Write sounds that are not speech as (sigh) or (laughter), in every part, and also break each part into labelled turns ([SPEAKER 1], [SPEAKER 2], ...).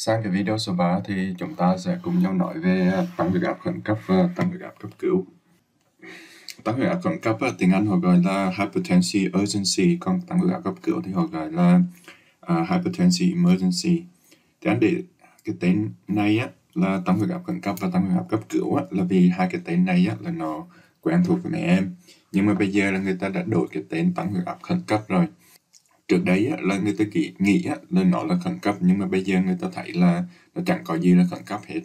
[SPEAKER 1] Sang cái video số 3 thì chúng ta sẽ cùng nhau nói về à, tăng huyết áp khẩn cấp và tăng huyết áp cấp cứu. Tăng huyết áp khẩn cấp à, tiếng Anh họ gọi là hypertension urgency, còn tăng huyết áp cấp cứu thì họ gọi là uh, hypertension emergency. Thì anh để cái tên này á là tăng huyết áp khẩn cấp và tăng huyết áp cấp cứu á là vì hai cái tên này á là nó quen thuộc với mẹ em. Nhưng mà bây giờ là người ta đã đổi cái tên tăng huyết áp khẩn cấp rồi trước đấy á là người ta nghĩ, á là nó là khẩn cấp nhưng mà bây giờ người ta thấy là nó chẳng có gì là khẩn cấp hết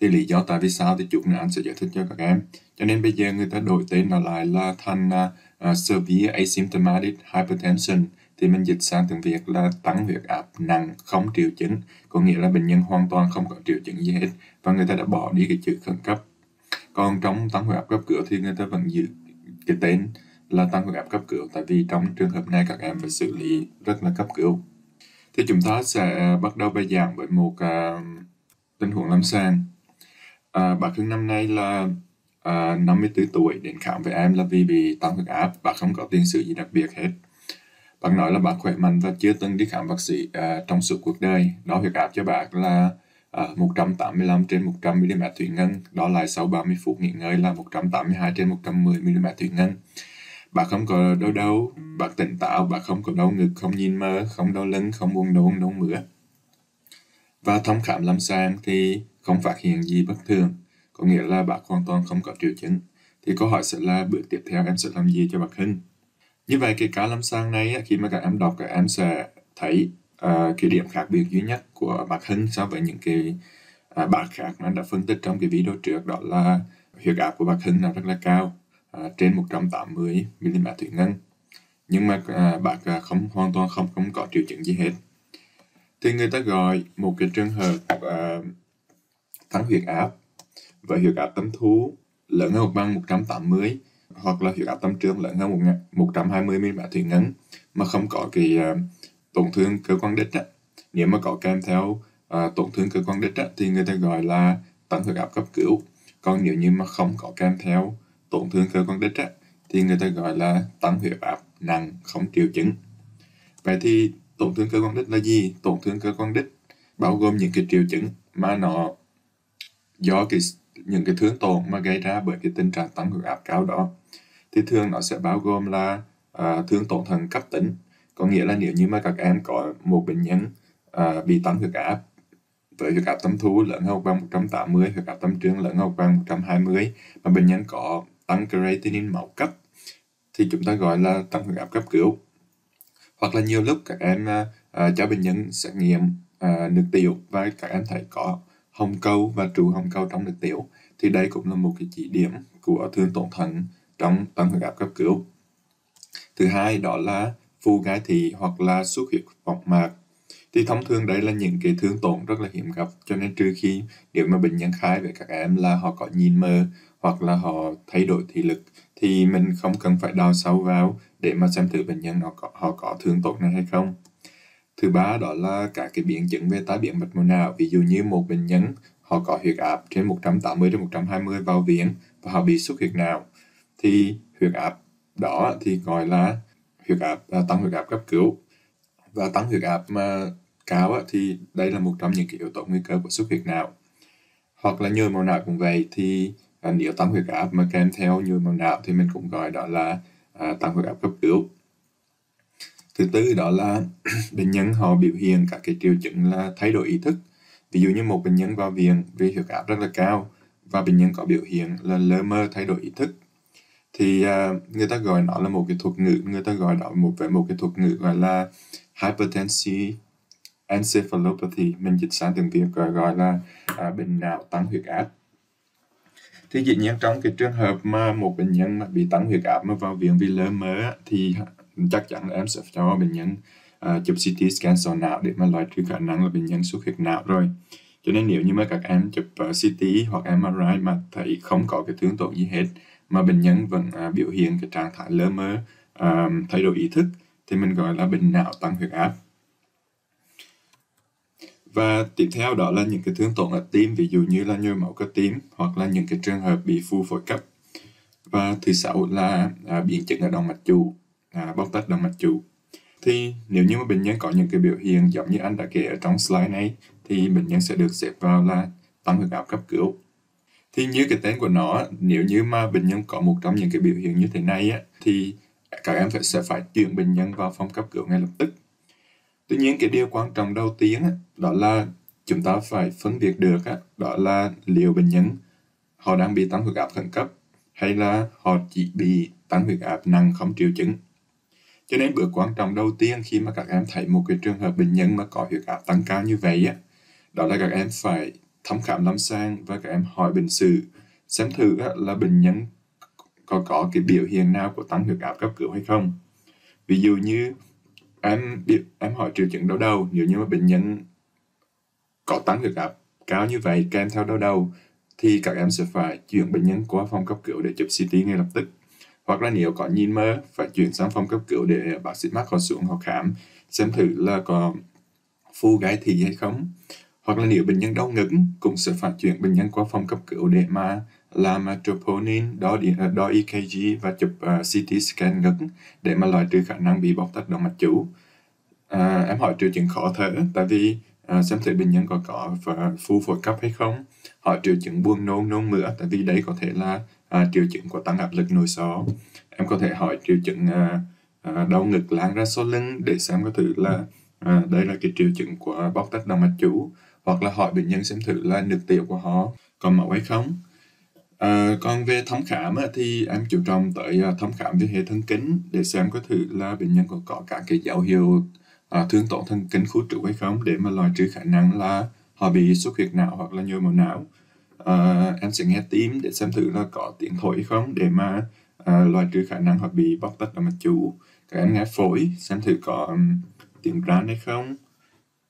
[SPEAKER 1] thì lý do tại vì sao thì chút nữa anh sẽ giải thích cho các em cho nên bây giờ người ta đổi tên nó lại là thành uh, à, à, severe asymptomatic hypertension thì mình dịch sang tiếng Việt là tăng huyết áp nặng không triệu chứng có nghĩa là bệnh nhân hoàn toàn không có triệu chứng gì hết và người ta đã bỏ đi cái chữ khẩn cấp còn trong tăng huyết áp cấp cứu thì người ta vẫn giữ cái tên là tăng huyết áp cấp cứu tại vì trong trường hợp này các em phải xử lý rất là cấp cứu. Thì chúng ta sẽ bắt đầu bài giảng với một uh, tình huống lâm sàng. À, bà Hương năm nay là à, 54 tuổi đến khám với em là vì bị tăng huyết áp, Bác không có tiền sử gì đặc biệt hết. Bác nói là bác khỏe mạnh và chưa từng đi khám bác sĩ à, trong suốt cuộc đời. Đo huyết áp cho bác là à, 185 trên 100 mm thủy ngân, đó lại sau 30 phút nghỉ ngơi là 182 trên 110 mm thủy ngân. Bà không có đau đầu, bà tỉnh táo, bà không có đau ngực, không nhìn mơ, không đau lưng, không buồn nôn, đau mửa. Và thăm khám lâm sàng thì không phát hiện gì bất thường, có nghĩa là bà hoàn toàn không có triệu chứng. Thì câu hỏi sẽ là bước tiếp theo em sẽ làm gì cho bác Hưng? Như vậy cái cá lâm sàng này khi mà các em đọc các em sẽ thấy uh, cái điểm khác biệt duy nhất của bác Hưng so với những cái uh, bạn khác mà đã phân tích trong cái video trước đó là huyết áp của bác Hưng là rất là cao à, trên 180 mm thủy ngân nhưng mà à, bác à, không hoàn toàn không không có triệu chứng gì hết thì người ta gọi một cái trường hợp à, thắng huyết áp và huyết áp tâm thu lớn hơn bằng 180 hoặc là huyết áp tâm trương lớn hơn 120 mm thủy ngân mà không có cái à, tổn thương cơ quan đích á. nếu mà có kèm theo à, tổn thương cơ quan đích á, thì người ta gọi là tăng huyết áp cấp cứu còn nếu như mà không có kèm theo tổn thương cơ quan đích á, thì người ta gọi là tăng huyết áp nặng không triệu chứng. Vậy thì tổn thương cơ quan đích là gì? Tổn thương cơ quan đích bao gồm những cái triệu chứng mà nó do cái những cái thương tổn mà gây ra bởi cái tình trạng tăng huyết áp cao đó. Thì thường nó sẽ bao gồm là à, thương tổn thần cấp tính, có nghĩa là nếu như mà các em có một bệnh nhân à, bị tăng huyết áp với huyết áp tâm thu lớn hơn bằng 180, huyết áp tâm trương lớn hơn bằng 120 mà bệnh nhân có tăng creatinine máu cấp thì chúng ta gọi là tăng huyết áp cấp cứu hoặc là nhiều lúc các em uh, cho bệnh nhân xét nghiệm uh, nước tiểu và các em thấy có hồng cầu và trụ hồng cầu trong nước tiểu thì đây cũng là một cái chỉ điểm của thương tổn thận trong tăng huyết áp cấp cứu thứ hai đó là phù gai thị hoặc là xuất huyết vọng mạc thì thông thường đấy là những cái thương tổn rất là hiếm gặp cho nên trừ khi nếu mà bệnh nhân khai về các em là họ có nhìn mờ hoặc là họ thay đổi thị lực thì mình không cần phải đào sâu vào để mà xem thử bệnh nhân họ có, họ có thương tổn này hay không. Thứ ba đó là cả cái biến chứng về tai biến mạch máu não, ví dụ như một bệnh nhân họ có huyết áp trên 180 đến 120 vào viện và họ bị xuất huyết não thì huyết áp đó thì gọi là huyết áp à, tăng huyết áp cấp cứu và tăng huyết áp mà cao thì đây là một trong những cái yếu tố nguy cơ của xuất huyết não hoặc là nhồi máu não cũng vậy thì à, nếu tăng huyết áp mà kèm theo nhồi máu não thì mình cũng gọi đó là à, tăng huyết áp cấp cứu thứ tư đó là (clears throat) bệnh nhân họ biểu hiện các cái triệu chứng là thay đổi ý thức ví dụ như một bệnh nhân vào viện vì huyết áp rất là cao và bệnh nhân có biểu hiện là lơ mơ thay đổi ý thức thì uh, người ta gọi nó là một cái thuật ngữ người ta gọi đó một về một cái thuật ngữ gọi là hypertension encephalopathy mình dịch sang tiếng việt gọi, gọi là uh, bệnh não tăng huyết áp thì dĩ nhiên trong cái trường hợp mà một bệnh nhân mà bị tăng huyết áp mà vào viện vì lơ mơ thì chắc chắn là em sẽ cho bệnh nhân uh, chụp CT scan sọ não để mà loại trừ khả năng là bệnh nhân xuất huyết não rồi cho nên nếu như mà các em chụp uh, ờ, CT hoặc MRI mà thấy không có cái thương tổn gì hết mà bệnh nhân vẫn uh, biểu hiện cái trạng thái lơ mơ uh, thay đổi ý thức thì mình gọi là bệnh não tăng huyết áp và tiếp theo đó là những cái thương tổn ở tim ví dụ như là nhồi máu cơ tim hoặc là những cái trường hợp bị phù phổi cấp và thứ sáu là à, biến chứng ở động mạch chủ à, bóc tách động mạch chủ thì nếu như mà bệnh nhân có những cái biểu hiện giống như anh đã kể ở trong slide này thì bệnh nhân sẽ được xếp vào là tăng huyết áp cấp cứu thì như cái tên của nó nếu như mà bệnh nhân có một trong những cái biểu hiện như thế này á, thì các em phải sẽ phải chuyển bệnh nhân vào phòng cấp cứu ngay lập tức Tuy nhiên cái điều quan trọng đầu tiên đó là chúng ta phải phân biệt được đó là liệu bệnh nhân họ đang bị tăng huyết áp khẩn cấp hay là họ chỉ bị tăng huyết áp nặng không triệu chứng. Cho nên bước quan trọng đầu tiên khi mà các em thấy một cái trường hợp bệnh nhân mà có huyết áp tăng cao như vậy á, đó là các em phải thăm khám lâm sàng và các em hỏi bệnh sử xem thử là bệnh nhân có có cái biểu hiện nào của tăng huyết áp cấp cứu hay không. Ví dụ như em biết em hỏi triệu chứng đau đầu nếu như mà bệnh nhân có tăng huyết áp cao như vậy kèm theo đau đầu thì các em sẽ phải chuyển bệnh nhân qua phòng cấp cứu để chụp CT ngay lập tức hoặc là nếu có nhìn mơ phải chuyển sang phòng cấp cứu để bác sĩ mắt họ xuống họ khám xem thử là có phu gái thị hay không hoặc là nếu bệnh nhân đau ngực cũng sẽ phải chuyển bệnh nhân qua phòng cấp cứu để mà làm troponin, đo, đo ờ, EKG và chụp uh, ờ, CT scan ngực để mà loại trừ khả năng bị bóc tách động mạch chủ. À, em hỏi triệu chứng khó thở, tại vì à, xem thử bệnh nhân có có phu phổi cấp hay không. Hỏi triệu chứng buồn nôn, nôn mửa, tại vì đấy có thể là à, triệu chứng của tăng áp lực nội sọ. Em có thể hỏi triệu chứng à, đau ngực lan ra sau lưng để xem có thử là à, đây là cái triệu chứng của bóc tách động mạch chủ hoặc là hỏi bệnh nhân xem thử là nước tiểu của họ có màu hay không À, còn về thăm khám thì em chủ trọng tới à, thăm khám về hệ thần kinh để xem có thử là bệnh nhân có có cả cái dấu hiệu à, thương tổn thần kinh khu trú hay không để mà loại trừ khả năng là họ bị xuất huyết não hoặc là nhồi máu não. À, em sẽ nghe tim để xem thử là có tiếng thổi hay không để mà à, loại trừ khả năng họ bị bóc tách ở mạch chủ. Các em nghe phổi xem thử có um, tiếng rán hay không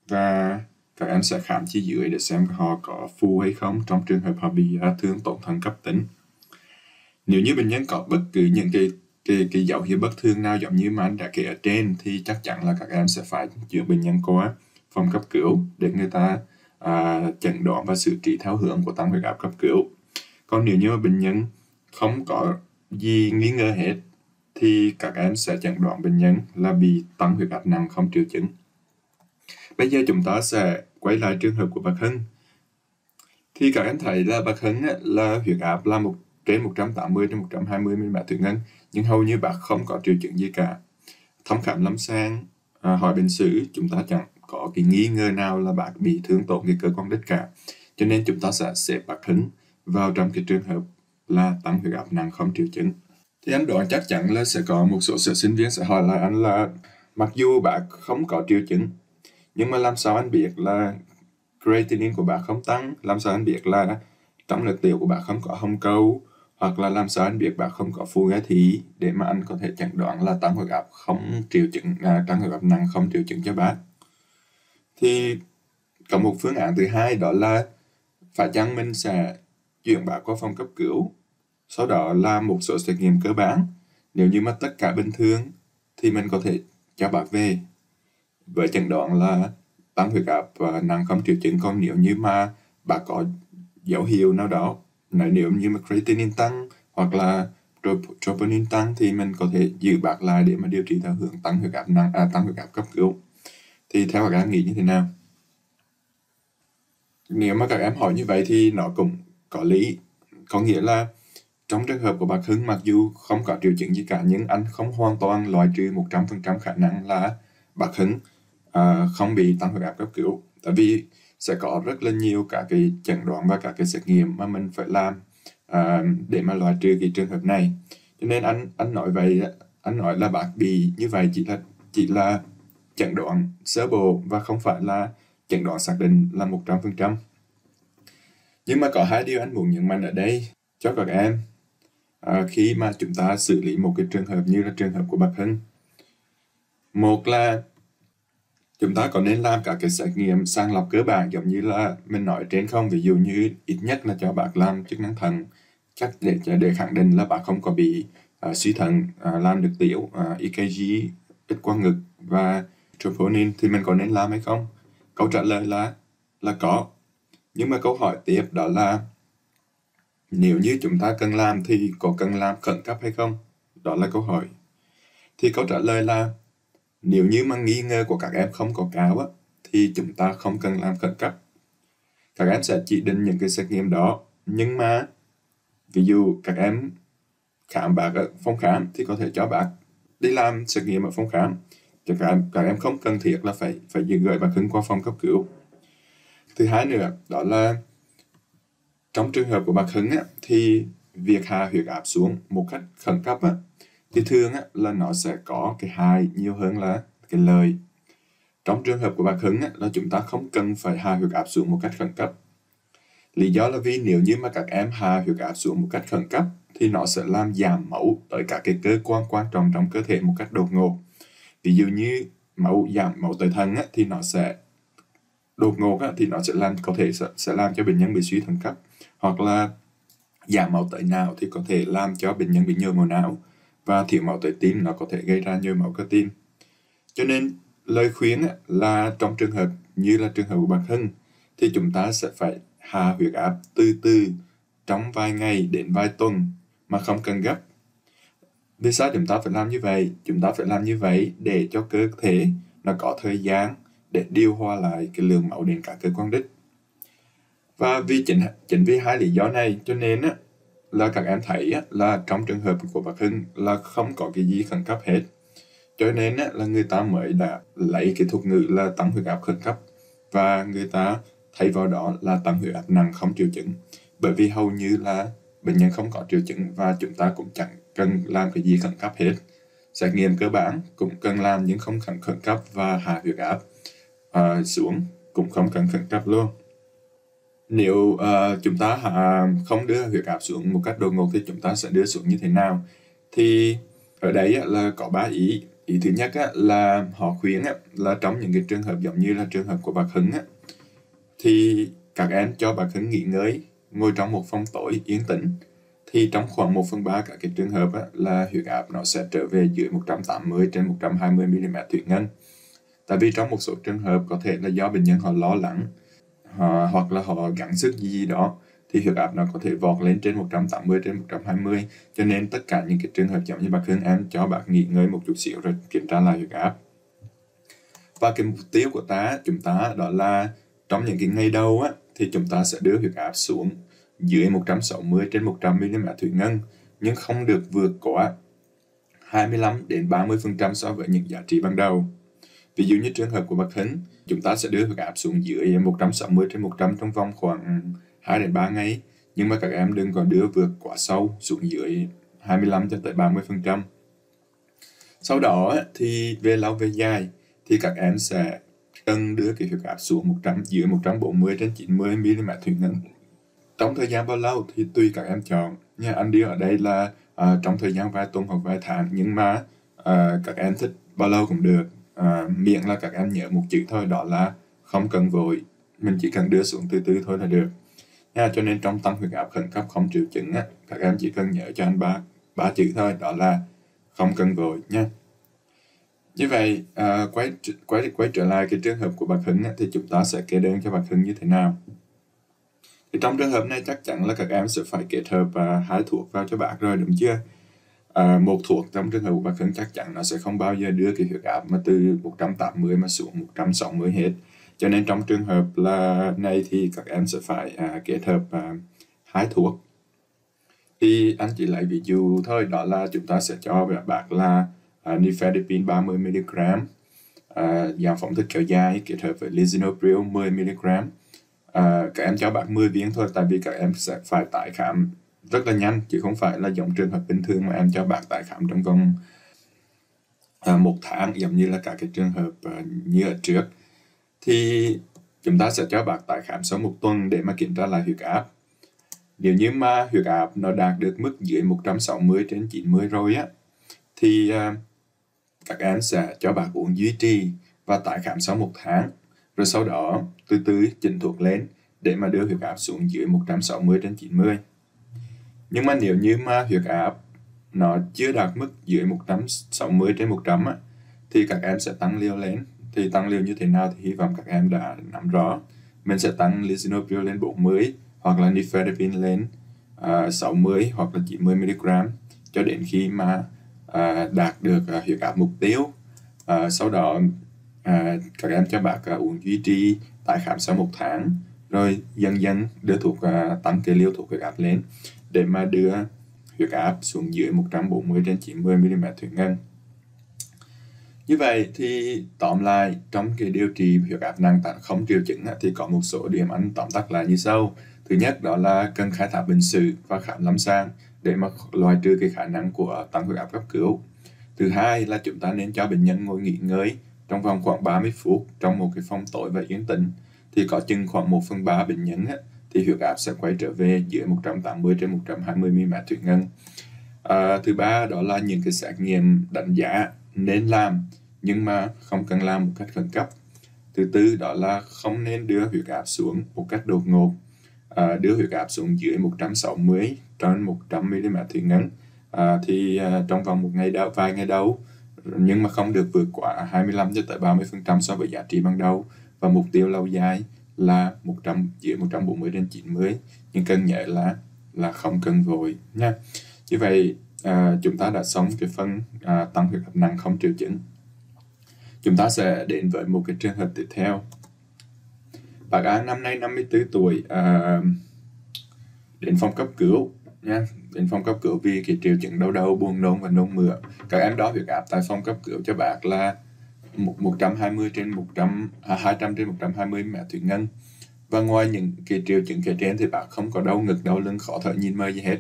[SPEAKER 1] và các em sẽ khám chi dưới để xem họ có phù hay không trong trường hợp họ bị à, thương tổn thân cấp tính. Nếu như bệnh nhân có bất cứ những cái cái, cái dấu hiệu bất thường nào giống như mà anh đã kể ở trên thì chắc chắn là các em sẽ phải chuyển bệnh nhân qua phòng cấp cứu để người ta à, chẩn đoán và xử trí theo hướng của tăng huyết áp cấp cứu. Còn nếu như mà bệnh nhân không có gì nghi ngờ hết thì các em sẽ chẩn đoán bệnh nhân là bị tăng huyết áp nặng không triệu chứng. Bây giờ chúng ta sẽ quay lại trường hợp của bác Hưng. Thì các anh thấy là bác Hưng là huyết áp là một trên 180 trên 120 mm thủy ngân, nhưng hầu như bác không có triệu chứng gì cả. Thăm khám lâm sàng, à, hỏi bệnh sử, chúng ta chẳng có cái nghi ngờ nào là bác bị thương tổn cái cơ quan đích cả. Cho nên chúng ta sẽ xếp bác Hưng vào trong cái trường hợp là tăng huyết áp nặng không triệu chứng. Thì anh đoán chắc chắn là sẽ có một số sở sinh viên sẽ hỏi lại anh là mặc dù bạn không có triệu chứng nhưng mà làm sao anh biết là creatinine của bạn không tăng làm sao anh biết là trong nước tiểu của bạn không có hồng cầu hoặc là làm sao anh biết bạn không có phù ghé thị để mà anh có thể chẩn đoán là tăng huyết áp không triệu chứng à, tăng huyết áp nặng không triệu chứng cho bạn thì có một phương án thứ hai đó là phải chăng mình sẽ chuyển bạn qua phòng cấp cứu sau đó là một số xét nghiệm cơ bản nếu như mà tất cả bình thường thì mình có thể cho bạn về với chẩn đoán là tăng huyết áp và nặng không triệu chứng còn nếu như mà bà có dấu hiệu nào đó nếu như mà creatinine tăng hoặc là troponin tăng thì mình có thể giữ bạc lại để mà điều trị theo hướng tăng huyết áp nặng à, tăng huyết áp cấp cứu thì theo các em nghĩ như thế nào nếu mà các em hỏi như vậy thì nó cũng có lý có nghĩa là trong trường hợp của bạc Hưng mặc dù không có triệu chứng gì cả nhưng anh không hoàn toàn loại trừ 100% khả năng là bạc Hưng uh, không bị tăng huyết áp cấp cứu tại vì sẽ có rất là nhiều các cái chẩn đoán và các cái xét nghiệm mà mình phải làm uh, để mà loại trừ cái trường hợp này cho nên anh anh nói vậy anh nói là bạn bị như vậy chỉ là chỉ là chẩn đoán sơ bộ và không phải là chẩn đoán xác định là 100%. Nhưng mà có hai điều anh muốn nhấn mạnh ở đây cho các em à, khi mà chúng ta xử lý một cái trường hợp như là trường hợp của bạch Hưng. Một là chúng ta có nên làm cả cái xét nghiệm sàng lọc cơ bản giống như là mình nói trên không ví dụ như ít nhất là cho bạn làm chức năng thận chắc để để khẳng định là bạn không có bị uh, suy thận uh, làm được tiểu uh, à, EKG ít quang ngực và troponin thì mình có nên làm hay không câu trả lời là là có nhưng mà câu hỏi tiếp đó là nếu như chúng ta cần làm thì có cần làm khẩn cấp hay không đó là câu hỏi thì câu trả lời là nếu như mà nghi ngờ của các em không có cao á, thì chúng ta không cần làm khẩn cấp. Các em sẽ chỉ định những cái xét nghiệm đó, nhưng mà ví dụ các em khám bác ở phòng khám thì có thể cho bác đi làm xét nghiệm ở phòng khám. Chứ các em, các em không cần thiết là phải phải gửi bác Hưng qua phòng cấp cứu. Thứ hai nữa, đó là trong trường hợp của bác Hưng á, thì việc hạ huyết áp xuống một cách khẩn cấp á, thì thường á, là nó sẽ có cái hại nhiều hơn là cái lợi trong trường hợp của bạc hứng á, là chúng ta không cần phải hạ huyết áp xuống một cách khẩn cấp lý do là vì nếu như mà các em hạ huyết áp xuống một cách khẩn cấp thì nó sẽ làm giảm máu tới các cái cơ quan quan trọng trong cơ thể một cách đột ngột ví dụ như máu giảm máu tới thận á, thì nó sẽ đột ngột á, thì nó sẽ làm có thể sẽ, sẽ làm cho bệnh nhân bị suy thận cấp hoặc là giảm máu tới não thì có thể làm cho bệnh nhân bị nhồi máu não và thiếu máu tới tim nó có thể gây ra nhồi máu cơ tim. Cho nên lời khuyên là trong trường hợp như là trường hợp của bạn Hưng thì chúng ta sẽ phải hạ huyết áp từ từ trong vài ngày đến vài tuần mà không cần gấp. Vì sao chúng ta phải làm như vậy? Chúng ta phải làm như vậy để cho cơ thể nó có thời gian để điều hòa lại cái lượng máu đến cả cơ quan đích. Và vì chính, chính vì hai lý do này cho nên á, là các em thấy là trong trường hợp của bác Hưng là không có cái gì khẩn cấp hết. Cho nên là người ta mới đã lấy cái thuật ngữ là tăng huyết áp khẩn cấp và người ta thay vào đó là tăng huyết áp nặng không triệu chứng. Bởi vì hầu như là bệnh nhân không có triệu chứng và chúng ta cũng chẳng cần làm cái gì khẩn cấp hết. Xét nghiệm cơ bản cũng cần làm nhưng không cần khẩn cấp và hạ huyết áp à, xuống cũng không cần khẩn cấp luôn. Nếu uh, ờ, chúng ta uh, không đưa huyết áp xuống một cách đột ngột thì chúng ta sẽ đưa xuống như thế nào? Thì ở đây uh, là có ba ý. Ý thứ nhất uh, là họ khuyến uh, là trong những cái trường hợp giống như là trường hợp của bác Hưng uh, thì các em cho bác Hưng nghỉ ngơi, ngồi trong một phòng tối yên tĩnh thì trong khoảng 1 phần 3 các cái trường hợp á, là huyết áp nó sẽ trở về dưới 180 trên 120 mm thủy ngân. Tại vì trong một số trường hợp có thể là do bệnh nhân họ lo lắng à, hoặc là họ gắng sức gì gì đó thì huyết áp nó có thể vọt lên trên 180 trên 120 cho nên tất cả những cái trường hợp giống như bác Hương em cho bác nghỉ ngơi một chút xíu rồi kiểm tra lại huyết áp và cái mục tiêu của ta chúng ta đó là trong những cái ngày đầu á, thì chúng ta sẽ đưa huyết áp xuống dưới 160 trên 100 mm thủy ngân nhưng không được vượt quá 25 đến 30% so với những giá trị ban đầu. Ví dụ như trường hợp của bác Hính, Chúng ta sẽ đưa các app xuống dưới 160 trên 100 trong vòng khoảng 2 đến 3 ngày. Nhưng mà các em đừng có đưa vượt quá sâu xuống dưới 25 cho tới 30%. Sau đó thì về lâu về dài thì các em sẽ cần đưa cái huyết áp xuống 100 dưới 140 trên 90 mm thủy ngân. Trong thời gian bao lâu thì tùy các em chọn. Nha, anh đi ở đây là uh, trong thời gian vài tuần hoặc vài tháng nhưng mà uh, các em thích bao lâu cũng được à, miệng là các em nhớ một chữ thôi đó là không cần vội mình chỉ cần đưa xuống từ từ thôi là được nha cho nên trong tăng huyết áp khẩn cấp không triệu chứng á, các em chỉ cần nhớ cho anh ba ba chữ thôi đó là không cần vội nha như vậy à, quay quay quay trở lại cái trường hợp của bà Hưng thì chúng ta sẽ kê đơn cho bà Hưng như thế nào thì trong trường hợp này chắc chắn là các em sẽ phải kết hợp à, hái thuốc vào cho bác rồi đúng chưa à, một thuốc trong trường hợp bạn khẩn chắc chắn nó sẽ không bao giờ đưa cái huyết áp mà từ 180 mà xuống 160 hết cho nên trong trường hợp là này thì các em sẽ phải à, kết hợp à, hai thuốc thì anh chỉ lấy ví dụ thôi đó là chúng ta sẽ cho bạn là à, nifedipine 30 mg à, dạng phóng thích kéo dài kết hợp với lisinopril 10 mg à, các em cho bạn 10 viên thôi tại vì các em sẽ phải tải khám rất là nhanh chứ không phải là giống trường hợp bình thường mà em cho bạn tái khám trong vòng à, một tháng giống như là cả cái trường hợp à, như ở trước thì chúng ta sẽ cho bạn tái khám sau một tuần để mà kiểm tra lại huyết áp nếu như mà huyết áp nó đạt được mức dưới 160 trên 90 rồi á thì à, các em sẽ cho bạn uống duy trì và tái khám sau một tháng rồi sau đó từ từ chỉnh thuốc lên để mà đưa huyết áp xuống dưới 160 trên 90. Nhưng mà nếu như mà huyết áp nó chưa đạt mức dưới 160 trên 100 á, thì các em sẽ tăng liều lên. Thì tăng liều như thế nào thì hy vọng các em đã nắm rõ. Mình sẽ tăng lisinopril lên 40 hoặc là nifedipine lên à, uh, 60 hoặc là 90 mg cho đến khi mà uh, đạt được uh, hiệu quả mục tiêu. Uh, sau đó uh, các em cho bác uh, uống duy trì tại khám sau một tháng rồi dần dần đưa thuộc uh, tăng cái liều thuộc huyết áp lên để mà đưa huyết áp xuống dưới 140 trên 90 mm thủy ngân. Như vậy thì tóm lại trong cái điều trị huyết áp nặng tại không triệu chứng thì có một số điểm anh tóm tắt là như sau. Thứ nhất đó là cần khai thác bệnh sử và khám lâm sàng để mà loại trừ cái khả năng của tăng huyết áp cấp cứu. Thứ hai là chúng ta nên cho bệnh nhân ngồi nghỉ ngơi trong vòng khoảng 30 phút trong một cái phòng tối và yên tĩnh thì có chừng khoảng 1 phần 3 bệnh nhân thì huyết áp sẽ quay trở về dưới 180 trên 120 mm thủy ngân. À, thứ ba đó là những cái xét nghiệm đánh giá nên làm nhưng mà không cần làm một cách khẩn cấp. Thứ tư đó là không nên đưa huyết áp xuống một cách đột ngột. À, đưa huyết áp xuống dưới 160 trên 100 mm thủy ngân à, thì à, trong vòng một ngày đầu, vài ngày đầu nhưng mà không được vượt quá 25 cho tới 30% so với giá trị ban đầu và mục tiêu lâu dài là 100 giữa 140 đến 90 nhưng cân nhẹ là là không cần vội nha như vậy à, chúng ta đã xong cái phần à, tăng huyết áp nặng không triệu chứng chúng ta sẽ đến với một cái trường hợp tiếp theo bạn An năm nay 54 tuổi à, đến phòng cấp cứu nha đến phòng cấp cứu vì cái triệu chứng đau đầu buồn nôn và nôn mửa các em đó huyết áp tại phòng cấp cứu cho bạn là 120 trên 100 à, 200 trên 120 mẹ thủy ngân và ngoài những cái triệu chứng kể trên thì bạn không có đau ngực đau lưng khó thở nhìn mơ gì hết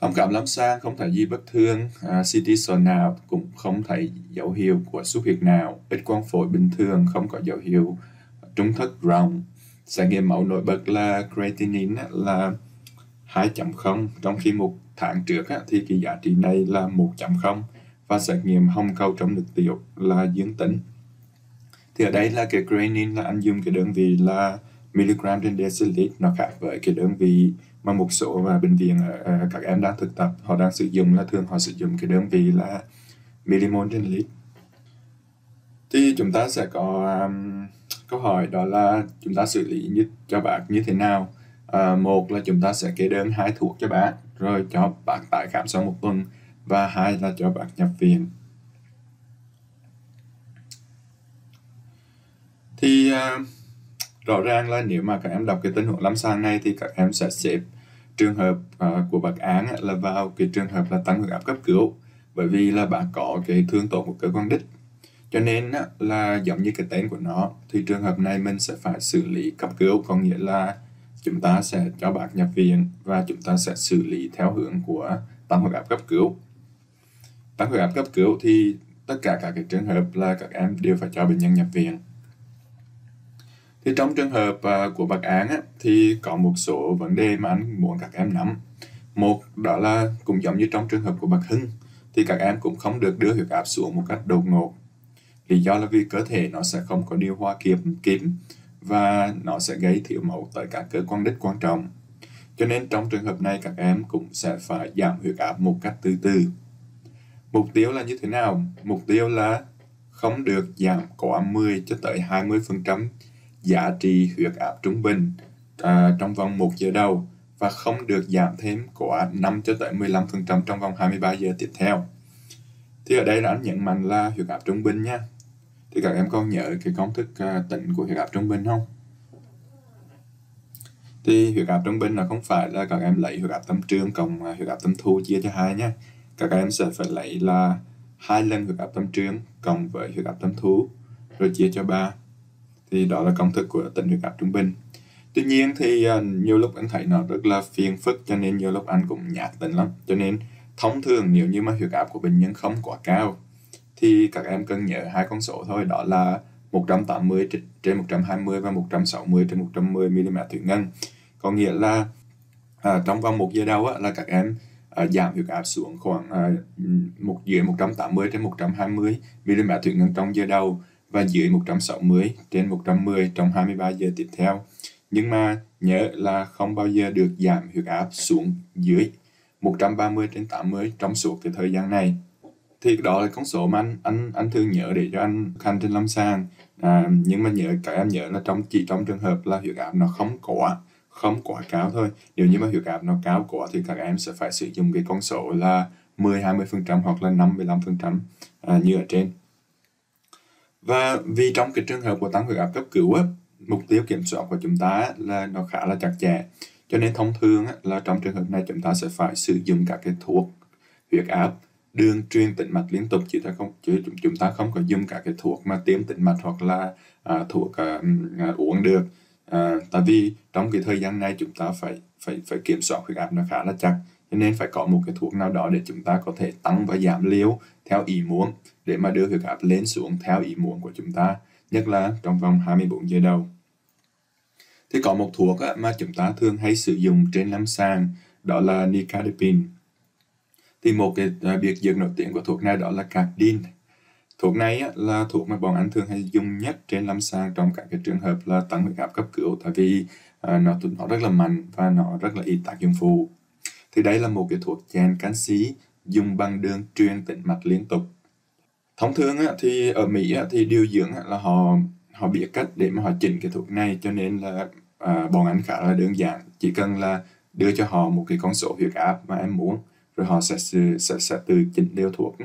[SPEAKER 1] thông cảm lắm sang không thấy gì bất thường à, CT scan nào cũng không thấy dấu hiệu của xuất huyết nào ít quang phổi bình thường không có dấu hiệu trung thất ròng xét nghiệm mẫu nổi bật là creatinine là 2.0 trong khi một tháng trước thì cái giá trị này là 1.0 và xét nghiệm hồng cầu trong nước tiểu là dương tính. Thì ở đây là cái creatinine là anh dùng cái đơn vị là milligram trên decilit nó khác với cái đơn vị mà một số và bệnh viện ở à, các em đang thực tập họ đang sử dụng là thường họ sử dụng cái đơn vị là millimol trên lít thì chúng ta sẽ có um, câu hỏi đó là chúng ta xử lý như cho bạn như thế nào à, một là chúng ta sẽ kê đơn hai thuốc cho bạn rồi cho bạn tái khám sau một tuần và hai là cho bác nhập viện. Thì uh, rõ ràng là nếu mà các em đọc cái tình huống lâm sàng này thì các em sẽ xếp trường hợp uh, của bác án là vào cái trường hợp là tăng huyết áp cấp cứu bởi vì là bạn có cái thương tổn của cơ quan đích cho nên là giống như cái tên của nó thì trường hợp này mình sẽ phải xử lý cấp cứu có nghĩa là chúng ta sẽ cho bạn nhập viện và chúng ta sẽ xử lý theo hướng của tăng huyết áp cấp cứu tăng huyết áp cấp cứu thì tất cả các cái trường hợp là các em đều phải cho bệnh nhân nhập viện thì trong trường hợp à, của bác án á, thì có một số vấn đề mà anh muốn các em nắm một đó là cũng giống như trong trường hợp của bác hưng thì các em cũng không được đưa huyết áp xuống một cách đột ngột lý do là vì cơ thể nó sẽ không có điều hòa kiếm kiếm và nó sẽ gây thiếu máu tới các cơ quan đích quan trọng cho nên trong trường hợp này các em cũng sẽ phải giảm huyết áp một cách từ từ Mục tiêu là như thế nào? Mục tiêu là không được giảm quá 10 cho tới 20% giá trị huyết áp trung bình à, trong vòng 1 giờ đầu và không được giảm thêm quá 5 cho tới 15% trong vòng 23 giờ tiếp theo. Thì ở đây là anh nhận mạnh là huyết áp trung bình nha. Thì các em có nhớ cái công thức uh, tính của huyết áp trung bình không? Thì huyết áp trung bình là không phải là các em lấy huyết áp tâm trương cộng à, huyết áp tâm thu chia cho hai nha các em sẽ phải lấy là hai lần huyết áp tâm trương cộng với huyết áp tâm thu rồi chia cho ba thì đó là công thức của tính huyết áp trung bình tuy nhiên thì uh, nhiều lúc anh thấy nó rất là phiền phức cho nên nhiều lúc anh cũng nhạt tính lắm cho nên thông thường nếu như mà huyết áp của bệnh nhân không quá cao thì các em cần nhớ hai con số thôi đó là 180 trên 120 và 160 trên 110 mm thủy ngân có nghĩa là à, trong vòng một giờ đầu á, là các em Ờ, giảm huyết áp xuống khoảng ờ, một dưới 180 đến 120 mm thủy ngân trong giờ đầu và dưới 160 trên 110 trong 23 giờ tiếp theo. Nhưng mà nhớ là không bao giờ được giảm huyết áp xuống dưới 130 trên 80 trong suốt cái thời gian này. Thì đó là con số mà anh anh anh thường nhớ để cho anh khanh trên lâm sàng. À, nhưng mà nhớ các em nhớ là trong chỉ trong trường hợp là huyết áp nó không có không quả cáo thôi nếu như mà huyết áp nó cao quá thì các em sẽ phải sử dụng cái con số là 10 20% hoặc là 55% à, như ở trên và vì trong cái trường hợp của tăng huyết áp cấp cứu á, mục tiêu kiểm soát của chúng ta là nó khá là chặt chẽ cho nên thông thường là trong trường hợp này chúng ta sẽ phải sử dụng các cái thuốc huyết áp đường truyền tĩnh mạch liên tục chứ ta không chứ chúng ta không có dùng cả cái thuốc mà tiêm tĩnh mạch hoặc là à, thuốc à, à, uống được à, tại vì trong cái thời gian này chúng ta phải phải phải kiểm soát huyết áp nó khá là chặt cho nên phải có một cái thuốc nào đó để chúng ta có thể tăng và giảm liều theo ý muốn để mà đưa huyết áp lên xuống theo ý muốn của chúng ta nhất là trong vòng 24 giờ đầu thì có một thuốc mà chúng ta thường hay sử dụng trên lâm sàng đó là nicardipine thì một cái à, biệt dược nổi tiếng của thuốc này đó là cardin Thuốc này là thuốc mà bọn anh thường hay dùng nhất trên lâm sàng trong các cái trường hợp là tăng huyết áp cấp cứu tại vì à, nó nó rất là mạnh và nó rất là ít tác dụng phụ. Thì đây là một cái thuốc chèn canxi dùng bằng đường truyền tĩnh mạch liên tục. Thông thường á, thì ở Mỹ á, thì điều dưỡng là họ họ biết cách để mà họ chỉnh cái thuốc này cho nên là à, bọn anh khá là đơn giản chỉ cần là đưa cho họ một cái con số huyết áp mà em muốn rồi họ sẽ sẽ, sẽ, sẽ tự chỉnh liều thuốc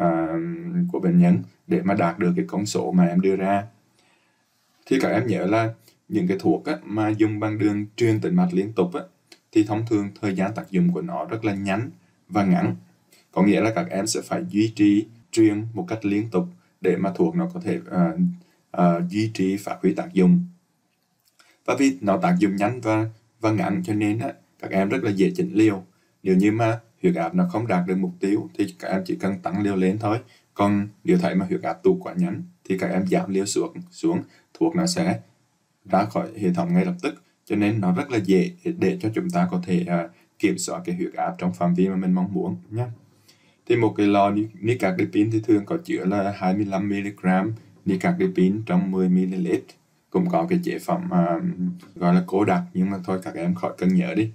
[SPEAKER 1] uh, của bệnh nhân để mà đạt được cái con số mà em đưa ra thì các em nhớ là những cái thuốc á, mà dùng bằng đường truyền tĩnh mạch liên tục á, thì thông thường thời gian tác dụng của nó rất là nhanh và ngắn có nghĩa là các em sẽ phải duy trì truyền một cách liên tục để mà thuốc nó có thể uh, uh, duy trì phát huy tác dụng và vì nó tác dụng nhanh và và ngắn cho nên á, các em rất là dễ chỉnh liều nếu như mà huyết áp nó không đạt được mục tiêu thì các em chỉ cần tăng liều lên thôi còn nếu thấy mà huyết áp tụ quá nhanh thì các em giảm liều xuống xuống thuốc nó sẽ ra khỏi hệ thống ngay lập tức cho nên nó rất là dễ để cho chúng ta có thể uh, kiểm soát cái huyết áp trong phạm vi mà mình mong muốn nhé thì một cái lọ nicardipine thì thường có chứa là 25 mg nicardipine trong 10 ml cũng có cái chế phẩm uh, gọi là cố đặc nhưng mà thôi các em khỏi cần nhớ đi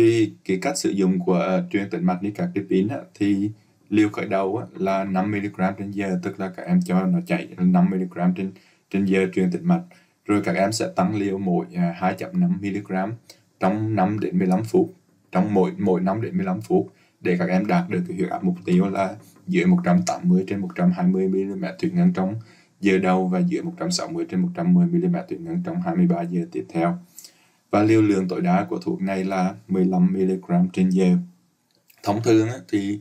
[SPEAKER 1] thì cái cách sử dụng của ờ, truyền tĩnh mạch các cái nicotine thì liều khởi đầu á, là 5 mg trên giờ tức là các em cho nó chạy 5 mg trên trên giờ truyền tĩnh mạch rồi các em sẽ tăng liều mỗi uh, 2.5 mg trong 5 đến 15 phút trong mỗi mỗi 5 đến 15 phút để các em đạt được cái huyết áp mục tiêu là dưới 180 trên 120 mm thủy ngân trong giờ đầu và dưới 160 trên 110 mm thủy ngân trong 23 giờ tiếp theo và liều lượng tối đa của thuốc này là 15 mg trên giờ. Thông thường thì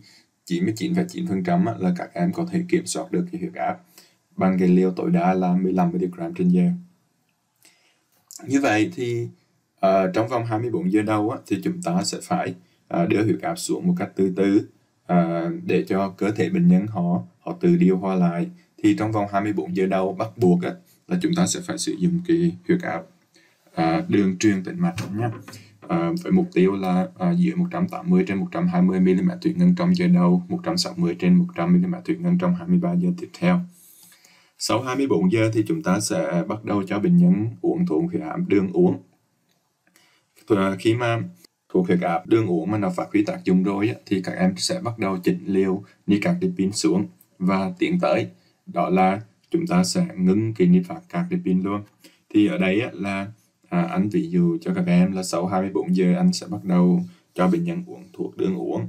[SPEAKER 1] 99,9% là các em có thể kiểm soát được cái huyết áp bằng cái liều tối đa là 15 mg trên giờ. Như vậy thì uh, trong vòng 24 giờ đầu á, thì chúng ta sẽ phải uh, đưa huyết áp xuống một cách từ từ uh, để cho cơ thể bệnh nhân họ họ tự điều hòa lại. Thì trong vòng 24 giờ đầu bắt buộc á, là chúng ta sẽ phải sử dụng cái huyết áp À, đường truyền tĩnh mạch nhé à, với mục tiêu là à, dưới 180 trên 120 mm thủy ngân trong giờ đầu 160 trên 100 mm thủy ngân trong 23 giờ tiếp theo sau 24 giờ thì chúng ta sẽ bắt đầu cho bệnh nhân uống thuốc huyết áp đường uống à, khi mà thuộc huyết áp đường uống mà nó phát huy tác dụng rồi thì các em sẽ bắt đầu chỉnh liều nicardipine xuống và tiến tới đó là chúng ta sẽ ngưng cái niệm phạt các cái pin luôn thì ở đây là à, anh ví dụ cho các em là sau 24 giờ anh sẽ bắt đầu cho bệnh nhân uống thuốc đường uống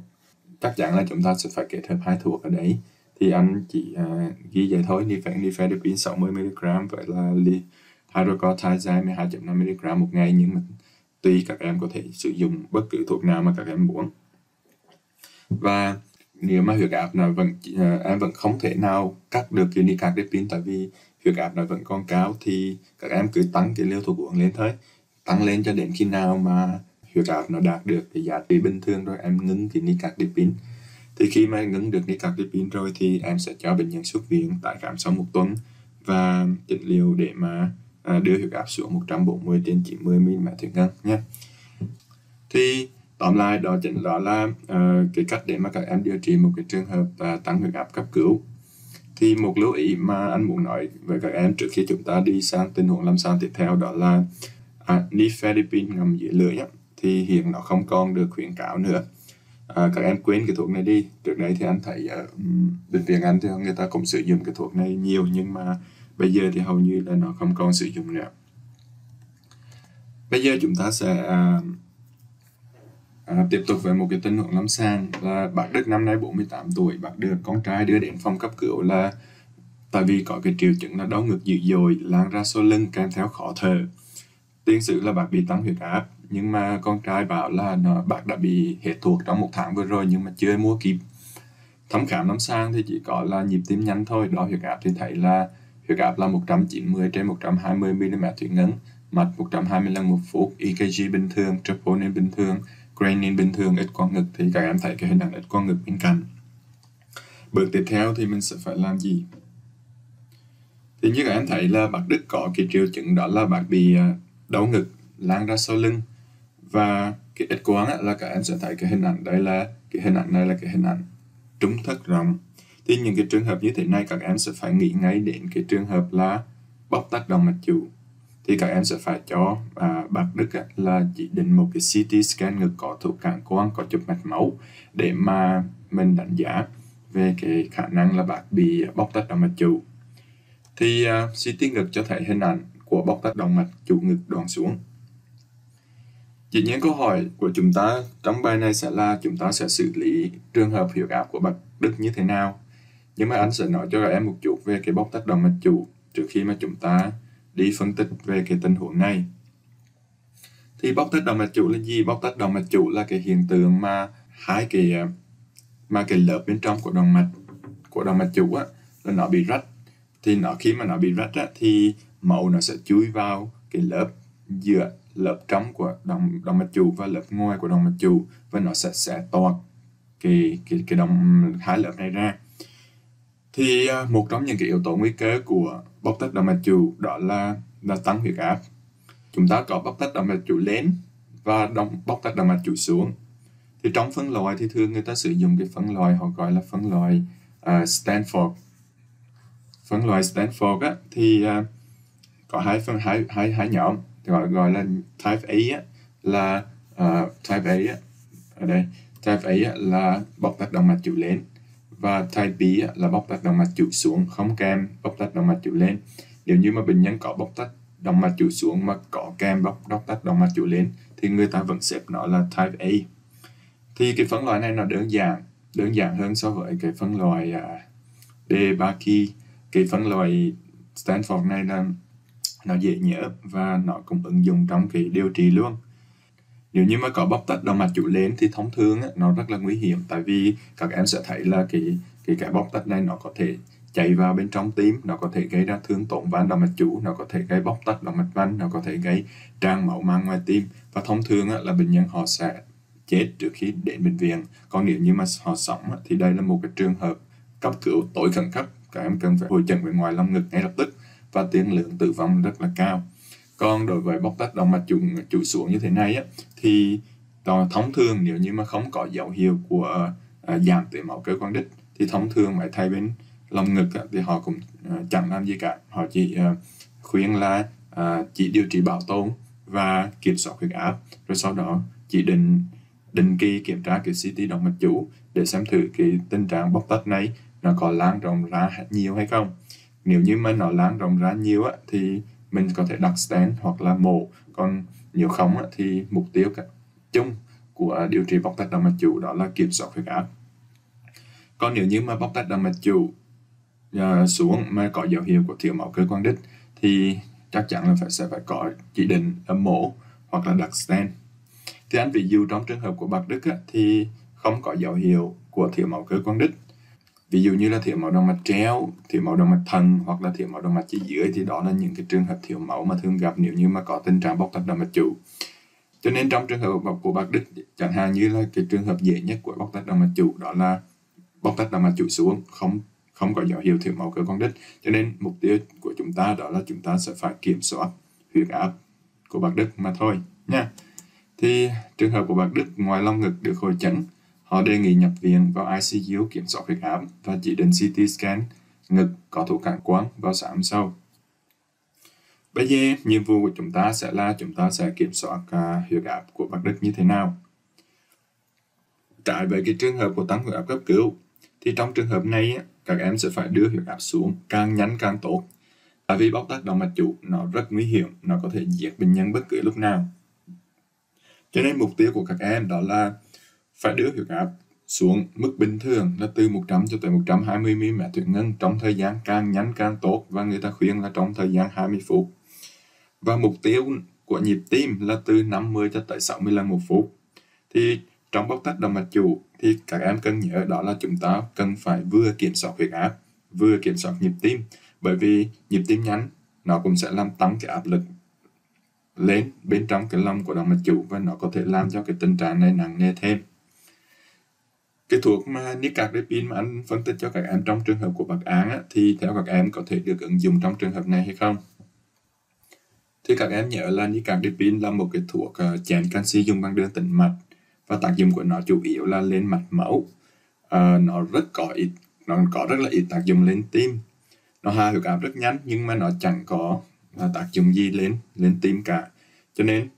[SPEAKER 1] chắc chắn là chúng ta sẽ phải kết hợp hai thuốc ở đấy thì anh chỉ à, ghi vậy thôi nifedipine 60 mg vậy là đi hydrocortisone 2.5 mg một ngày nhưng mà tùy các em có thể sử dụng bất cứ thuốc nào mà các em muốn và nếu mà huyết áp là vẫn à, em vẫn không thể nào cắt được cái nicardipine tại vì huyết áp nó vẫn còn cao thì các em cứ tăng cái liều thuốc uống lên thôi tăng lên cho đến khi nào mà huyết áp nó đạt được cái giá trị bình thường rồi em ngưng cái nicardipine thì khi mà ngưng được nicardipine rồi thì em sẽ cho bệnh nhân xuất viện tại khám sau một tuần và chỉnh liều để mà à, đưa huyết áp xuống 140 trên 90 mm thủy ngân nhé thì tóm lại đó chính đó là uh, cái cách để mà các em điều trị một cái trường hợp uh, tăng huyết áp cấp cứu thì một lưu ý mà anh muốn nói với các em trước khi chúng ta đi sang tình huống lâm sàng tiếp theo đó là à, nifedipine ngầm dưới lưỡi á, thì hiện nó không còn được khuyến cáo nữa à, các em quên cái thuốc này đi trước đây thì anh thấy ở à, bệnh viện anh thì người ta cũng sử dụng cái thuốc này nhiều nhưng mà bây giờ thì hầu như là nó không còn sử dụng nữa bây giờ chúng ta sẽ à, À, tiếp tục với một cái tin hưởng lâm sàng là bác Đức năm nay 48 tuổi, bác được con trai đưa đến phòng cấp cứu là tại vì có cái triệu chứng là đau ngực dữ dội, lan ra sau lưng kèm theo khó thở. Tiên sự là bác bị tăng huyết áp, nhưng mà con trai bảo là nó, bác đã bị hết thuộc trong một tháng vừa rồi nhưng mà chưa mua kịp. Thăm khám lâm sàng thì chỉ có là nhịp tim nhanh thôi, đo huyết áp thì thấy là huyết áp là 190 trên 120 mm thủy ngân mạch 120 lần một phút, EKG bình thường, troponin bình thường, Granny bình thường ít quang ngực thì các em thấy cái hình ảnh ít quang ngực bên cạnh. Bước tiếp theo thì mình sẽ phải làm gì? Thì như các em thấy là bác Đức có cái triệu chứng đó là bác bị à, đau ngực, lan ra sau lưng. Và cái ít quang là các em sẽ thấy cái hình ảnh đây là cái hình ảnh này là cái hình ảnh trúng thất rộng. Thì những cái trường hợp như thế này các em sẽ phải nghĩ ngay đến cái trường hợp là bóc tách động mạch chủ thì các em sẽ phải cho à, bác Đức á, là chỉ định một cái CT scan ngực có thuộc cản quang có chụp mạch máu để mà mình đánh giá về cái khả năng là bác bị bóc tách động mạch chủ thì uh, à, CT ngực cho thấy hình ảnh của bóc tách động mạch chủ ngực đoạn xuống Dĩ những câu hỏi của chúng ta trong bài này sẽ là chúng ta sẽ xử lý trường hợp hiệu áp của bác Đức như thế nào nhưng mà anh sẽ nói cho các em một chút về cái bóc tách động mạch chủ trước khi mà chúng ta đi phân tích về cái tình huống này thì bóc tách động mạch chủ là gì bóc tách động mạch chủ là cái hiện tượng mà hai cái mà cái lớp bên trong của động mạch của động mạch chủ á là nó bị rách thì nó khi mà nó bị rách á, thì máu nó sẽ chui vào cái lớp giữa lớp trong của động động mạch chủ và lớp ngoài của động mạch chủ và nó sẽ sẽ toạc cái cái cái động hai lớp này ra thì à, một trong những cái yếu tố nguy cơ của bóc tách động mạch chủ đó là là tăng huyết áp chúng ta có bóc tách động mạch chủ lên và động, bóc tách động mạch chủ xuống thì trong phân loại thì thường người ta sử dụng cái phân loại họ gọi là phân loại uh, Stanford phân loại Stanford á, thì uh, có hai phân hai hai hai nhóm gọi gọi là type A á, là uh, type A á, ở đây type A á, là bóc tách động mạch chủ lên và type B là bóc tách động mạch chủ xuống không cam bóc tách động mạch chủ lên nếu như mà bệnh nhân có bóc tách động mạch chủ xuống mà có cam bóc bóc tách động mạch chủ lên thì người ta vẫn xếp nó là type A thì cái phân loại này nó đơn giản đơn giản hơn so với cái phân loại à, D ba key cái phân loại Stanford này là nó dễ nhớ và nó cũng ứng dụng trong cái điều trị luôn nếu như mà có bóc tách động mạch chủ lên thì thông thường nó rất là nguy hiểm tại vì các em sẽ thấy là cái cái cái bóc tách này nó có thể chạy vào bên trong tim nó có thể gây ra thương tổn van động mạch chủ nó có thể gây bóc tách động mạch van nó có thể gây tràn máu mang ngoài tim và thông thường là bệnh nhân họ sẽ chết trước khi đến bệnh viện còn nếu như mà họ sống thì đây là một cái trường hợp cấp cứu tối khẩn cấp các em cần phải hồi chẩn về ngoài lồng ngực ngay lập tức và tiên lượng tử vong rất là cao còn đối với bóc tách động mạch chủ, chủ xuống như thế này á, thì thông thường nếu như mà không có dấu hiệu của à, giảm tưới máu cơ quan đích thì thông thường mấy thay bên lồng ngực á, thì họ cũng à, chẳng làm gì cả họ chỉ à, khuyên là à, chỉ điều trị bảo tồn và kiểm soát huyết áp rồi sau đó chỉ định định kỳ kiểm tra cái CT động mạch chủ để xem thử cái tình trạng bóc tách này nó có lan rộng ra nhiều hay không nếu như mà nó lan rộng ra nhiều á, thì mình có thể đặt stent hoặc là mổ còn nếu không thì mục tiêu chung của điều trị bóc tách động mạch chủ đó là kiểm soát huyết áp còn nếu như mà bóc tách động mạch chủ uh, xuống mà có dấu hiệu của thiếu máu cơ quan đích thì chắc chắn là phải sẽ phải có chỉ định âm mổ hoặc là đặt stent thì anh ví dụ trong trường hợp của bạc đức á, thì không có dấu hiệu của thiếu máu cơ quan đích ví dụ như là thiếu máu động mạch treo thiếu máu động mạch thần hoặc là thiếu máu động mạch chỉ dưới thì đó là những cái trường hợp thiếu máu mà thường gặp nếu như mà có tình trạng bóc tách động mạch chủ cho nên trong trường hợp của bạc Đức chẳng hạn như là cái trường hợp dễ nhất của bóc tách động mạch chủ đó là bóc tách động mạch chủ xuống không không có dấu hiệu thiếu máu cơ quan đích cho nên mục tiêu của chúng ta đó là chúng ta sẽ phải kiểm soát huyết áp của bạc Đức mà thôi nha thì trường hợp của bạc Đức ngoài long ngực được hồi chẩn Họ đề nghị nhập viện vào ICU kiểm soát huyết áp và chỉ định CT scan ngực có thủ cản quán vào sáng hôm sau. Bây giờ, nhiệm vụ của chúng ta sẽ là chúng ta sẽ kiểm soát à, huyết áp của bác Đức như thế nào. Trái về cái trường hợp của tăng huyết áp cấp cứu, thì trong trường hợp này, các em sẽ phải đưa huyết áp xuống càng nhanh càng tốt. Tại vì bóc tách động mạch chủ nó rất nguy hiểm, nó có thể giết bệnh nhân bất cứ lúc nào. Cho nên mục tiêu của các em đó là phải đưa huyết áp xuống mức bình thường là từ 100 cho tới 120 mm thủy ngân trong thời gian càng nhanh càng tốt và người ta khuyên là trong thời gian 20 phút. Và mục tiêu của nhịp tim là từ 50 cho tới 60 lần một phút. Thì trong bóc tách động mạch chủ thì các em cần nhớ đó là chúng ta cần phải vừa kiểm soát huyết áp, vừa kiểm soát nhịp tim bởi vì nhịp tim nhanh nó cũng sẽ làm tăng cái áp lực lên bên trong cái lông của động mạch chủ và nó có thể làm cho cái tình trạng này nặng nề thêm cái thuốc mà pin mà anh phân tích cho các em trong trường hợp của bác án á, thì theo các em có thể được ứng dụng trong trường hợp này hay không thì các em nhớ là để pin là một cái thuốc uh, chén canxi dùng bằng đường tĩnh mạch và tác dụng của nó chủ yếu là lên mạch máu uh, nó rất có ít nó có rất là ít tác dụng lên tim nó hạ huyết áp rất nhanh nhưng mà nó chẳng có uh, tác dụng gì lên lên tim cả cho nên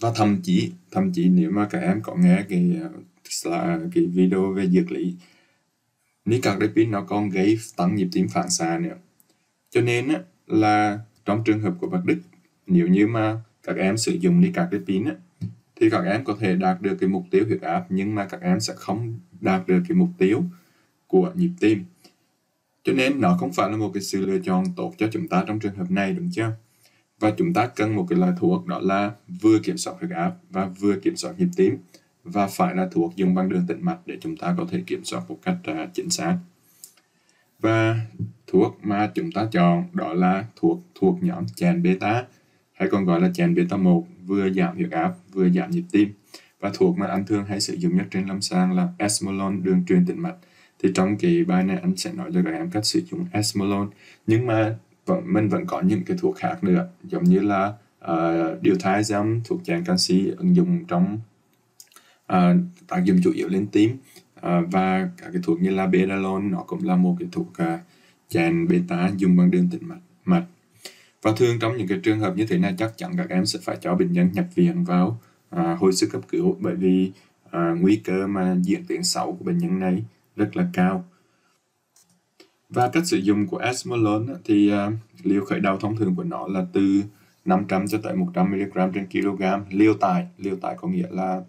[SPEAKER 1] và thậm chí thậm chí nếu mà các em có nghe cái là cái video về dược lý nicardipine nó còn gây tăng nhịp tim phản xạ nữa cho nên á, là trong trường hợp của bác Đức nếu như mà các em sử dụng nicardipine á, thì các em có thể đạt được cái mục tiêu huyết áp nhưng mà các em sẽ không đạt được cái mục tiêu của nhịp tim cho nên nó không phải là một cái sự lựa chọn tốt cho chúng ta trong trường hợp này đúng chưa và chúng ta cần một cái loại thuốc đó là vừa kiểm soát huyết áp và vừa kiểm soát nhịp tim và phải là thuốc dùng bằng đường tĩnh mạch để chúng ta có thể kiểm soát một cách uh, chính xác. Và thuốc mà chúng ta chọn đó là thuốc thuộc nhóm chèn beta hay còn gọi là chèn beta 1 vừa giảm huyết áp vừa giảm nhịp tim và thuốc mà anh thường hay sử dụng nhất trên lâm sàng là esmolon đường truyền tĩnh mạch thì trong kỳ bài này anh sẽ nói cho các em cách sử dụng esmolon nhưng mà vẫn mình vẫn có những cái thuốc khác nữa giống như là uh, điều thái giam thuốc chèn canxi ứng dụng trong à, tác dụng chủ yếu lên tim à, và cả cái thuốc như là bedalone nó cũng là một cái thuốc à, chèn beta dùng bằng đường tĩnh mạch mạch và thường trong những cái trường hợp như thế này chắc chắn các em sẽ phải cho bệnh nhân nhập viện vào à, hồi sức cấp cứu bởi vì à, nguy cơ mà diễn tiến xấu của bệnh nhân này rất là cao và cách sử dụng của esmolone thì à, liều khởi đầu thông thường của nó là từ 500 cho tới 100 mg trên kg liều tài liều tài có nghĩa là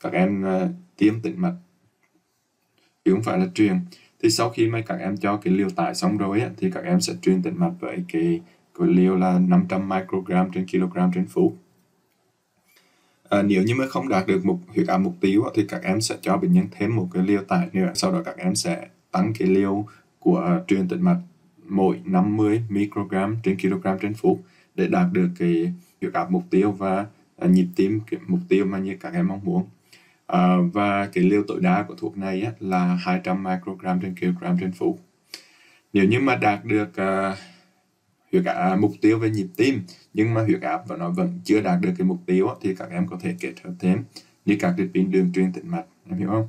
[SPEAKER 1] các em tiêm ờ, tĩnh mạch chứ không phải là truyền thì sau khi mà các em cho cái liều tải xong rồi thì các em sẽ truyền tĩnh mạch với cái, cái liều là 500 microgram trên kg trên phút à, nếu như mà không đạt được mục huyết áp mục tiêu thì các em sẽ cho bệnh nhân thêm một cái liều tải nữa sau đó các em sẽ tăng cái liều của truyền tĩnh mạch mỗi 50 microgram trên kg trên phút để đạt được cái huyết áp mục tiêu và ờ, nhịp tim cái mục tiêu mà như các em mong muốn à, và cái liều tối đa của thuốc này á, là 200 microgram trên kg trên phút nếu như mà đạt được à, huyết áp à, mục tiêu về nhịp tim nhưng mà huyết áp và nó vẫn chưa đạt được cái mục tiêu á, thì các em có thể kết hợp thêm như các cái pin đường truyền tĩnh mạch em hiểu không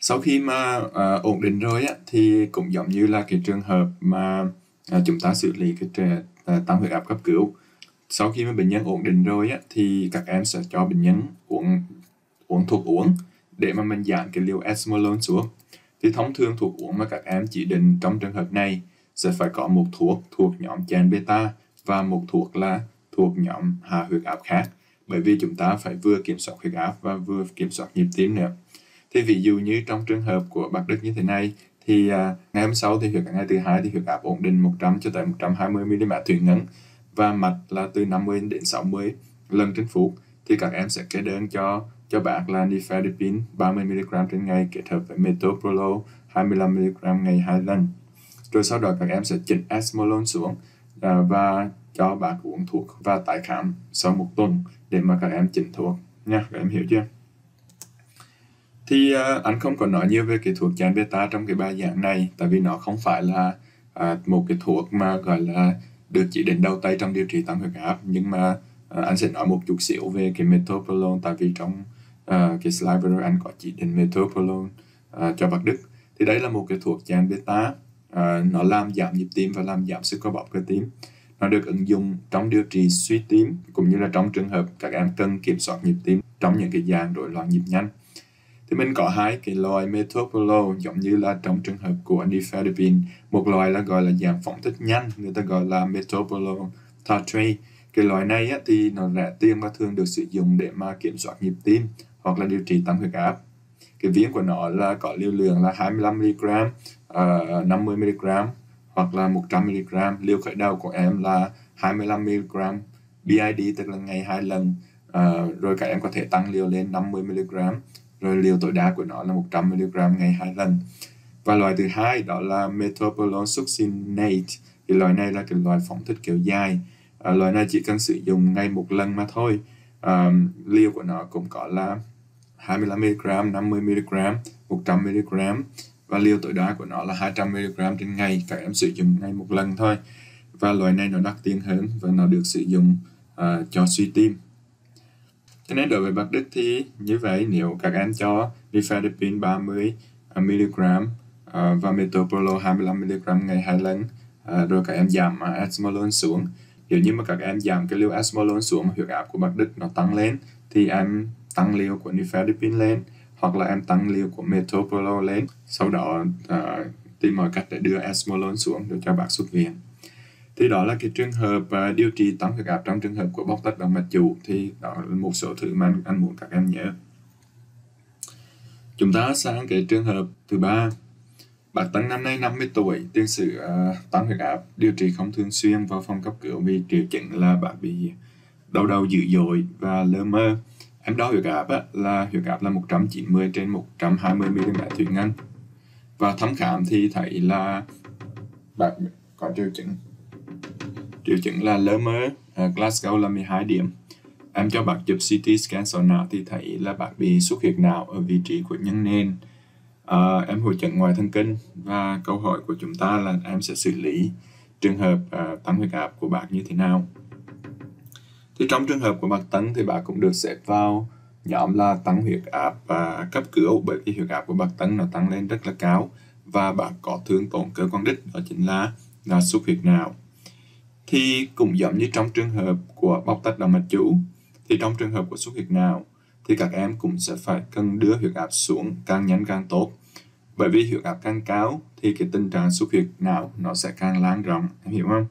[SPEAKER 1] sau khi mà à, ổn định rồi á, thì cũng giống như là cái trường hợp mà à, chúng ta xử lý cái trẻ à, tăng huyết áp cấp cứu sau khi mà bệnh nhân ổn định rồi á, thì các em sẽ cho bệnh nhân uống uống thuốc uống để mà mình giảm cái liều esmolone xuống thì thông thường thuốc uống mà các em chỉ định trong trường hợp này sẽ phải có một thuốc thuộc nhóm chan beta và một thuốc là thuộc nhóm hạ huyết áp khác bởi vì chúng ta phải vừa kiểm soát huyết áp và vừa kiểm soát nhịp tim nữa thì ví dụ như trong trường hợp của bác Đức như thế này thì à, ngày hôm sau thì huyết áp ngày thứ hai thì huyết áp ổn định 100 cho tới 120 mm thủy ngấn và mạch là từ 50 đến 60 lần trên phút thì các em sẽ kê đơn cho cho bác là nifedipine 30mg trên ngày kết hợp với metoprolol 25mg ngày 2 lần. Rồi sau đó các em sẽ chỉnh esmolone xuống à, và cho bác uống thuốc và tái khám sau một tuần để mà các em chỉnh thuốc nha, các em hiểu chưa? Thì à, anh không có nói nhiều về cái thuốc giãn beta trong cái bài giảng này tại vì nó không phải là à, một cái thuốc mà gọi là được chỉ định đầu tay trong điều trị tăng huyết áp nhưng mà uh, anh sẽ nói một chút xíu về cái metoprolol tại vì trong uh, cái slide vừa rồi anh có chỉ định metoprolol uh, cho bác Đức thì đấy là một cái thuốc dạng beta uh, nó làm giảm nhịp tim và làm giảm sức co bóp cơ tim nó được ứng dụng trong điều trị suy tim cũng như là trong trường hợp các em cần kiểm soát nhịp tim trong những cái dạng rối loạn nhịp nhanh thì mình có hai cái loại metoprolol giống như là trong trường hợp của nifedipine một loại là gọi là giảm phóng thích nhanh người ta gọi là metoprolol tartrate cái loại này á, thì nó rẻ tiền và thường được sử dụng để mà kiểm soát nhịp tim hoặc là điều trị tăng huyết áp cái viên của nó là có liều lượng là 25 mg, uh, 50 mg hoặc là 100 mg. Liều khởi đầu của em là 25 mg BID tức là ngày hai lần. Uh, rồi các em có thể tăng liều lên 50 mg rồi liều tối đa của nó là 100 mg ngày hai lần. Và loại thứ hai đó là metoprolol succinate thì loại này là cái loại phóng thích kiểu dài. À, loại này chỉ cần sử dụng ngày một lần mà thôi. À, liều của nó cũng có là 25 mg, 50 mg, 100 mg và liều tối đa của nó là 200 mg trên ngày các em sử dụng ngày một lần thôi và loại này nó đắt tiền hơn và nó được sử dụng uh, cho suy tim Thế nên đối với Bắc Đức thì như vậy nếu các em cho rifadipine 30 ờ, mg ờ, và metoprolol 25 mg ngày hai lần ờ, rồi các em giảm asmolone xuống nếu như mà các em giảm cái liều asmolone xuống mà huyết áp của Bắc Đức nó tăng lên thì em tăng liều của nifedipine lên hoặc là em tăng liều của metoprolol lên sau đó uh, tìm mọi cách để đưa asmolone xuống để cho bạn xuất viện thì đó là cái trường hợp uh, điều trị tăng huyết áp trong trường hợp của bóc tách động mạch chủ thì đó là một số thứ mà anh muốn các em nhớ chúng ta sang cái trường hợp thứ ba bạn Tân năm nay 50 tuổi, tiên sử uh, tăng huyết áp, điều trị không thường xuyên vào phòng cấp cứu vì triệu chứng là bạn bị đau đầu dữ dội và lơ mơ. Em đo huyết áp á, là huyết áp là 190 trên 120 mm thủy ngân. Và thăm khám thì thấy là bạn có triệu chứng triệu chứng là lớn mới à, Glasgow là 12 điểm em cho bạn chụp CT scan sọ não thì thấy là bạn bị xuất huyết não ở vị trí của nhân nền à, em hội chẩn ngoài thân kinh và câu hỏi của chúng ta là em sẽ xử lý trường hợp à, tăng huyết áp của bạn như thế nào thì trong trường hợp của bạn Tấn thì bác cũng được xếp vào nhóm là tăng huyết áp à, cấp cứu bởi vì huyết áp của bạn Tấn nó tăng lên rất là cao và bạn có thương tổn cơ quan đích đó chính là là xuất huyết não thì cũng giống như trong trường hợp của bóc tách động mạch chủ thì trong trường hợp của xuất huyết não thì các em cũng sẽ phải cân đưa huyết áp xuống càng nhanh càng tốt bởi vì huyết áp càng cao thì cái tình trạng xuất huyết não nó sẽ càng lan rộng em hiểu không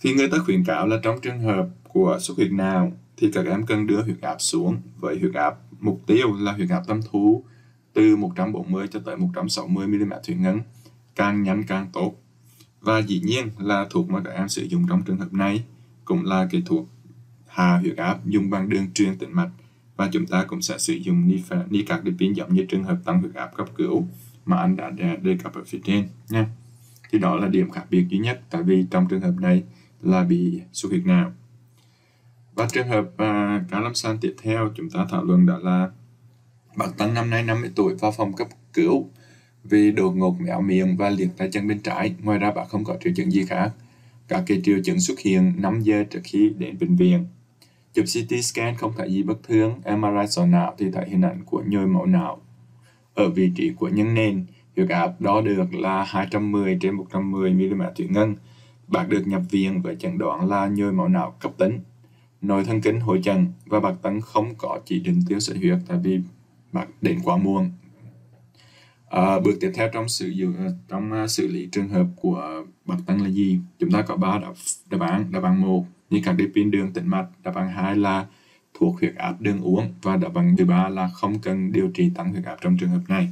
[SPEAKER 1] thì người ta khuyến cáo là trong trường hợp của xuất huyết não thì các em cần đưa huyết áp xuống với huyết áp mục tiêu là huyết áp tâm thu từ 140 cho tới 160 mm thủy ngân càng nhanh càng tốt và dĩ nhiên là thuộc mà các em sử dụng trong trường hợp này cũng là cái thuốc hạ huyết áp dùng bằng đường truyền tĩnh mạch và chúng ta cũng sẽ sử dụng ni ni nicardipine giống như trường hợp tăng huyết áp cấp cứu mà anh đã đề cập ở phía trên nha. Thì đó là điểm khác biệt duy nhất tại vì trong trường hợp này là bị xuất huyết não. Và trường hợp à, cá lâm sàng tiếp theo chúng ta thảo luận đó là bạn tăng năm nay 50 tuổi vào phòng cấp cứu vì đột ngột méo miệng và liệt tay chân bên trái. Ngoài ra bạn không có triệu chứng gì khác. Các cái triệu chứng xuất hiện 5 giờ trước khi đến bệnh viện. Chụp CT scan không thấy gì bất thường, MRI sọ não thì thấy hình ảnh của nhồi máu não. Ở vị trí của nhân nền, huyết áp đo được là 210 trên 110 mm thủy ngân. Bạn được nhập viện với chẩn đoán là nhồi máu não cấp tính, nội thân kính hội trần và bạc tấn không có chỉ định tiêu sợi huyết tại vì bạn đến quá muộn À, bước tiếp theo trong sử dụng ờ, trong ờ, xử lý trường hợp của bậc tăng là gì? Chúng ta có ba đáp, đáp án. Đáp án một như các đi pin đường tĩnh mạch. Đáp án hai là thuộc huyết áp đường uống và đáp án thứ ba là không cần điều trị tăng huyết áp trong trường hợp này.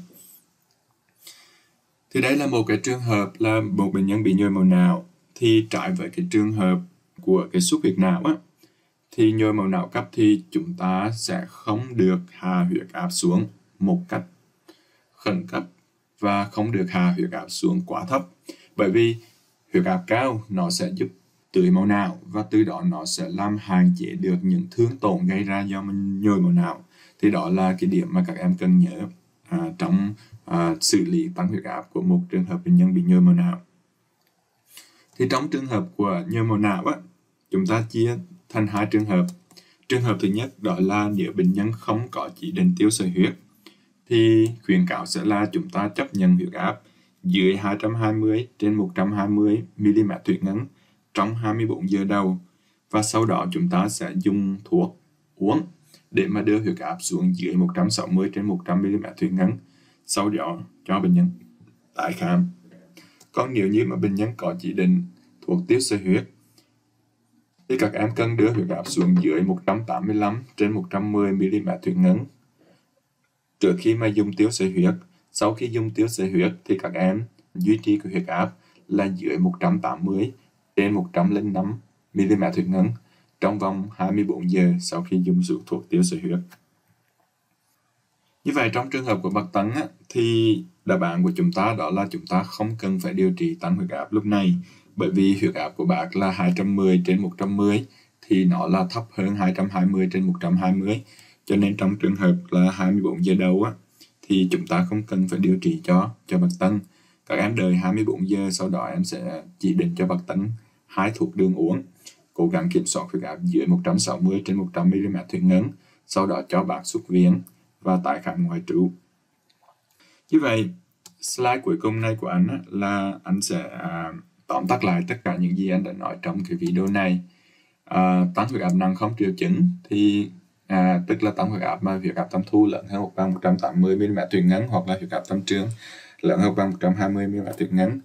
[SPEAKER 1] Thì đây là một cái trường hợp là một bệnh nhân bị nhồi máu não thì trái với cái trường hợp của cái xuất huyết não á thì nhồi máu não cấp thì chúng ta sẽ không được hạ huyết áp xuống một cách khẩn cấp và không được hạ huyết áp xuống quá thấp bởi vì huyết áp cao nó sẽ giúp tưới máu não và từ đó nó sẽ làm hạn chế được những thương tổn gây ra do mình nhồi máu não thì đó là cái điểm mà các em cần nhớ à, trong à, xử lý tăng huyết áp của một trường hợp bệnh nhân bị nhồi máu não thì trong trường hợp của nhồi máu não á, chúng ta chia thành hai trường hợp trường hợp thứ nhất đó là nếu bệnh nhân không có chỉ định tiêu sợi huyết thì khuyến cáo sẽ là chúng ta chấp nhận huyết áp dưới 220 trên 120 mm thủy ngân trong 24 giờ đầu và sau đó chúng ta sẽ dùng thuốc uống để mà đưa huyết áp xuống dưới 160 trên 100 mm thủy ngân sau đó cho bệnh nhân tái khám. Còn nếu như mà bệnh nhân có chỉ định thuốc tiêu sơ huyết thì các em cần đưa huyết áp xuống dưới 185 trên 110 mm thủy ngân Trước khi mà dùng tiêu sợi huyết, sau khi dùng tiêu sợi huyết thì các em duy trì cái huyết áp là dưới 180 trên 105 mm thủy ngân trong vòng 24 giờ sau khi dùng dụng thuốc tiêu sợi huyết. Như vậy trong trường hợp của bậc tấn á, thì đáp án của chúng ta đó là chúng ta không cần phải điều trị tăng huyết áp lúc này bởi vì huyết áp của bác là 210 trên 110 thì nó là thấp hơn 220 trên 120 cho nên trong trường hợp là 24 giờ đầu á, thì chúng ta không cần phải điều trị cho cho bạch tân. Các em đợi 24 giờ sau đó em sẽ chỉ định cho bạch tân hai thuốc đường uống cố gắng kiểm soát huyết áp dưới 160 trên 100 mm thủy ngân. sau đó cho bạn xuất viện và tại khám ngoại trú. Như vậy, slide cuối cùng này của anh á, là anh sẽ à, tóm tắt lại tất cả những gì anh đã nói trong cái video này. À, tăng huyết áp nặng không triệu chứng thì à, tức là tăng huyết áp mà huyết áp tâm thu lớn hơn hoặc bằng 180 mm thủy ngắn hoặc là huyết áp tâm trương lớn hơn bằng 120 mm thủy ngắn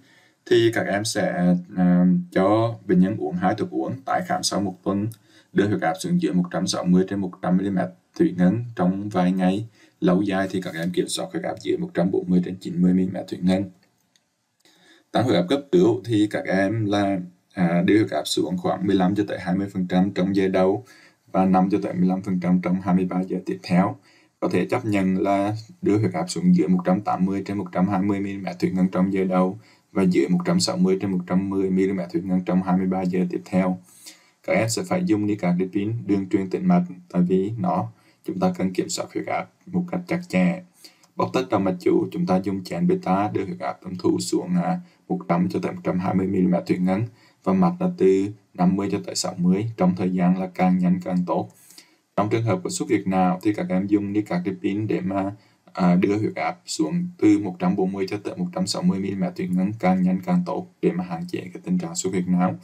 [SPEAKER 1] thì các em sẽ à, cho bệnh nhân uống hai thuốc uống tại khám sau một tuần đưa huyết áp xuống dưới 160 trên 100 mm thủy ngân trong vài ngày lâu dài thì các em kiểm soát huyết áp dưới 140 trên 90 mm thủy ngân tăng huyết áp cấp cứu thì các em là à, đưa huyết áp xuống khoảng 15 cho tới 20 trong giai đầu và 5 cho tới 15% trong 23 giờ tiếp theo. Có thể chấp nhận là đưa huyết áp xuống dưới 180 trên 120 mm thủy ngân trong giờ đầu và dưới 160 trên 110 mm thủy ngân trong 23 giờ tiếp theo. Các em sẽ phải dùng nicardipine đường truyền tĩnh mạch tại vì nó chúng ta cần kiểm soát huyết áp một cách chặt chẽ. Bóc tách trong mạch chủ, chúng ta dùng chén beta đưa huyết áp tâm thủ xuống 100 à, cho tới 120 mm thủy ngân và mạch là từ 50 cho tới 60 trong thời gian là càng nhanh càng tốt. Trong trường hợp của xuất huyết nào thì các em dùng đi các cái pin để mà à, đưa huyết áp xuống từ 140 cho tới 160 mm thủy ngân càng nhanh càng tốt để mà hạn chế cái tình trạng xuất huyết não.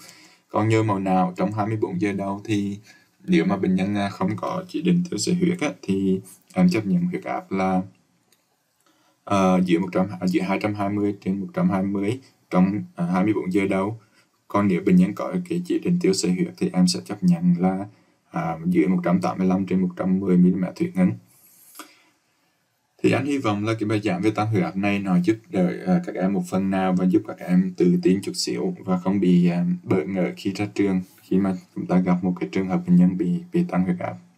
[SPEAKER 1] Còn như màu nào trong 24 giờ đầu thì nếu mà bệnh nhân à, không có chỉ định tiêu sợi huyết á, thì em chấp nhận huyết áp là uh, giữa 100 giữa 220 trên 120 trong uh, à, 24 giờ đầu còn nếu bệnh nhân có cái chỉ định tiêu sợi huyết thì em sẽ chấp nhận là à, dưới 185 trên 110 mm thủy ngân thì anh hy vọng là cái bài giảng về tăng huyết áp này nó giúp đỡ à, các em một phần nào và giúp các em tự tin chút xíu và không bị à, bỡ ngỡ khi ra trường khi mà chúng ta gặp một cái trường hợp bệnh nhân bị bị tăng huyết áp